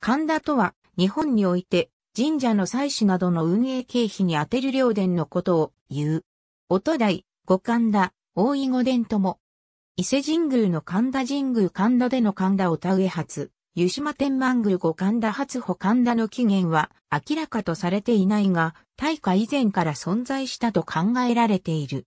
神田とは、日本において、神社の祭祀などの運営経費に充てる領殿のことを言う。音代、五神田、大井五殿とも。伊勢神宮の神田神宮神田での神田を田植え発、湯島天満宮五神田発歩神田の起源は明らかとされていないが、大化以前から存在したと考えられている。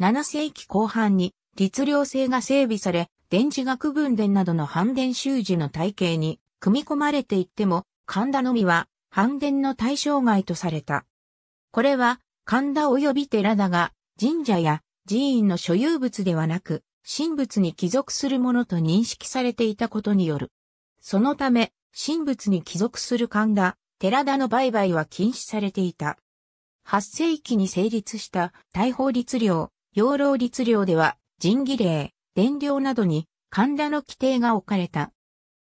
7世紀後半に、律令制が整備され、電磁学分伝などの反電修辞の体系に組み込まれていっても、神田のみは、反伝の対象外とされた。これは、神田及び寺田が、神社や寺院の所有物ではなく、神仏に帰属するものと認識されていたことによる。そのため、神仏に帰属する神田、寺田の売買は禁止されていた。8世紀に成立した大法律令、養老律令では、人儀令、伝令などに神田の規定が置かれた。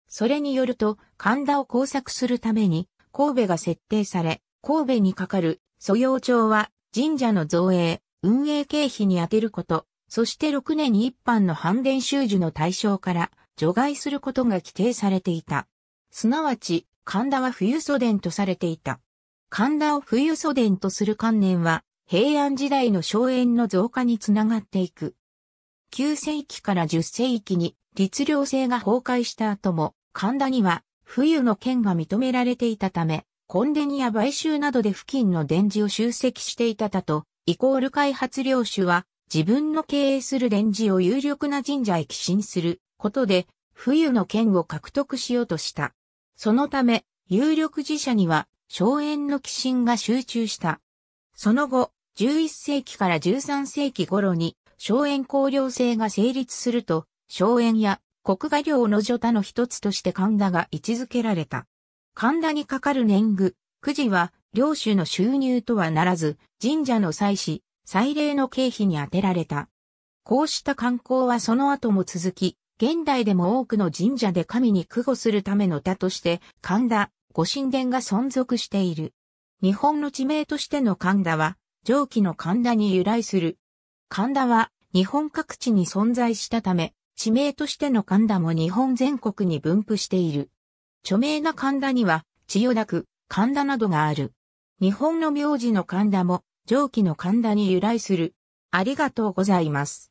それによると、神田を工作するために、神戸が設定され、神戸にかかる素養帳は神社の造営、運営経費に充てること、そして6年に一般の反伝収受の対象から除外することが規定されていた。すなわち、神田は冬祖伝とされていた。神田を冬祖伝とする観念は、平安時代の荘園の増加につながっていく。9世紀から10世紀に律令制が崩壊した後も、神田には冬の剣が認められていたため、コンデニや買収などで付近の電磁を集積していたたと、イコール開発領主は自分の経営する電磁を有力な神社へ寄進することで、冬の剣を獲得しようとした。そのため、有力寺社には、荘園の寄進が集中した。その後、11世紀から13世紀頃に、荘園公領制が成立すると、荘園や国画領の除他の一つとして神田が位置づけられた。神田にかかる年貢、くじは、領主の収入とはならず、神社の祭祀、祭礼の経費に充てられた。こうした観光はその後も続き、現代でも多くの神社で神に供養するための田として、神田、御神殿が存続している。日本の地名としての神田は、上記の神田に由来する。神田は、日本各地に存在したため、地名としての神田も日本全国に分布している。著名な神田には、千代田区、神田などがある。日本の名字の神田も、上記の神田に由来する。ありがとうございます。